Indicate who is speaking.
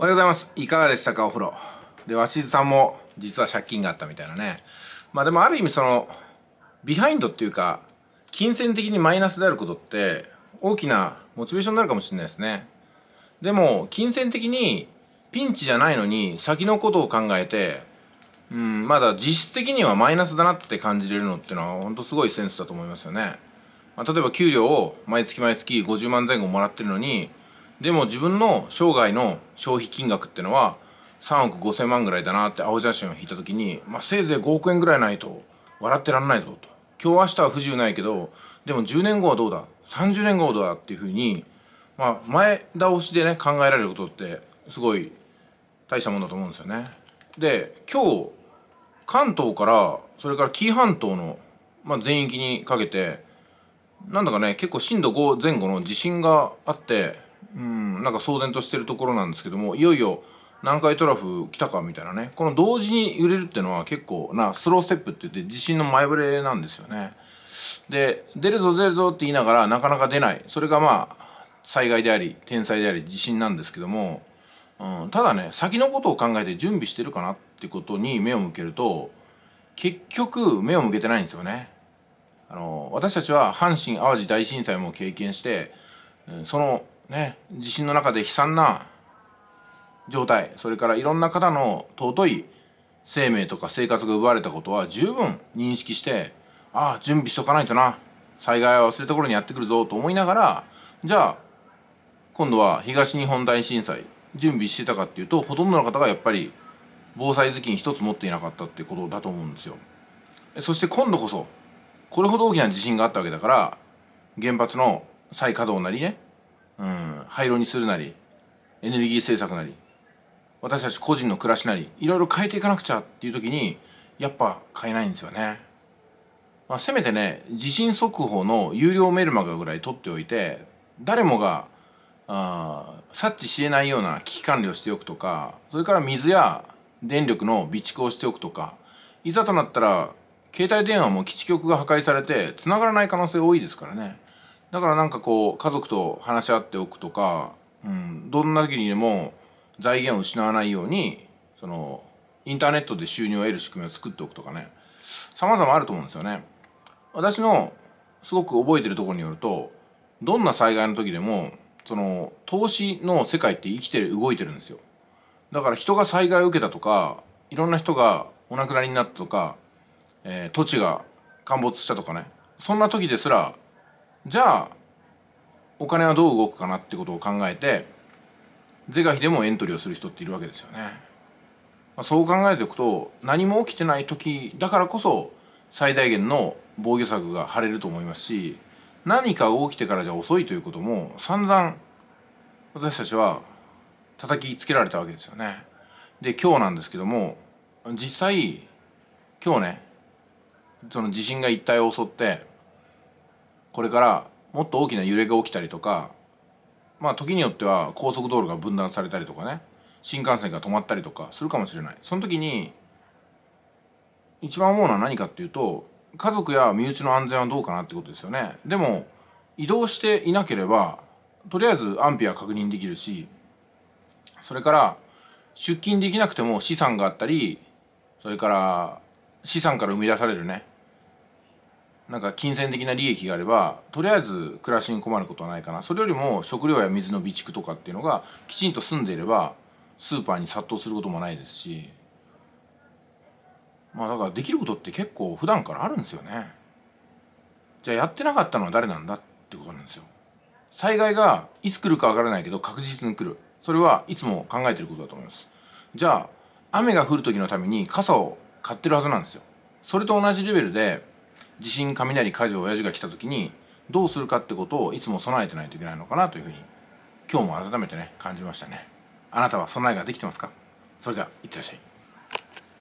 Speaker 1: おはようございます。いかがでしたか、お風呂。で、鷲津さんも実は借金があったみたいなね。まあでもある意味その、ビハインドっていうか、金銭的にマイナスであることって、大きなモチベーションになるかもしれないですね。でも、金銭的にピンチじゃないのに、先のことを考えて、うん、まだ実質的にはマイナスだなって感じれるのっていうのは、本当すごいセンスだと思いますよね。まあ、例えば給料を毎月毎月50万前後もらってるのに、でも自分の生涯の消費金額ってのは3億5千万ぐらいだなって青写真を引いた時に、まあ、せいぜい5億円ぐらいないと笑ってらんないぞと今日明日は不自由ないけどでも10年後はどうだ30年後はどうだっていうふうに、まあ、前倒しでね考えられることってすごい大したもんだと思うんですよね。で今日関東からそれから紀伊半島の、まあ、全域にかけてなんだかね結構震度5前後の地震があってうんなんか騒然としてるところなんですけどもいよいよ南海トラフ来たかみたいなねこの同時に揺れるっていうのは結構なスローステップって言って地震の前触れなんですよねで出るぞ出るぞって言いながらなかなか出ないそれがまあ災害であり天災であり地震なんですけども、うん、ただね先のことを考えて準備してるかなってことに目を向けると結局目を向けてないんですよねあの私たちは阪神・淡路大震災も経験してそのね、地震の中で悲惨な状態それからいろんな方の尊い生命とか生活が奪われたことは十分認識してああ準備しとかないとな災害は忘れた頃にやってくるぞと思いながらじゃあ今度は東日本大震災準備してたかっていうとほとんどの方がやっぱり防災頭巾一つ持っていなかったってことだと思うんですよ。そして今度こそこれほど大きな地震があったわけだから原発の再稼働なりねうん、廃炉にするなりエネルギー政策なり私たち個人の暮らしなりいろいろ変えていかなくちゃっていう時にやっぱ買えないんですよね。まあ、せめてね地震速報の有料メルマガぐらい取っておいて誰もがあ察知しえないような危機管理をしておくとかそれから水や電力の備蓄をしておくとかいざとなったら携帯電話も基地局が破壊されて繋がらない可能性多いですからね。だからなんかこう家族と話し合っておくとか、うん、どんな時にでも財源を失わないようにそのインターネットで収入を得る仕組みを作っておくとかね様々あると思うんですよね。私のすごく覚えてるところによるとどんな災害の時でもその投資の世界って生きてる動いてるんですよ。だから人が災害を受けたとかいろんな人がお亡くなりになったとか、えー、土地が陥没したとかねそんな時ですらじゃあお金はどう動くかなってことを考えて是が非でもエントリーをする人っているわけですよね。そう考えておくと何も起きてない時だからこそ最大限の防御策が張れると思いますし何かが起きてからじゃ遅いということも散々私たちは叩きつけられたわけですよね。で今日なんですけども実際今日ねその地震が一帯を襲ってこれからもっと大きな揺れが起きたりとかまあ時によっては高速道路が分断されたりとかね新幹線が止まったりとかするかもしれないその時に一番思うのは何かっていうと家族や身内の安全はどうかなってことですよねでも移動していなければとりあえず安否は確認できるしそれから出勤できなくても資産があったりそれから資産から生み出されるねなんか金銭的な利益があればとりあえず暮らしに困ることはないかなそれよりも食料や水の備蓄とかっていうのがきちんと済んでいればスーパーに殺到することもないですしまあだからできることって結構普段からあるんですよねじゃあやってなかったのは誰なんだってことなんですよ災害がいつ来るかわからないけど確実に来るそれはいつも考えてることだと思いますじゃあ雨が降る時のために傘を買ってるはずなんですよそれと同じレベルで地震雷火事親父が来た時にどうするかってことをいつも備えてないといけないのかなというふうに今日も改めてね感じましたねあなたは備えができてますかそれではいってらっしゃい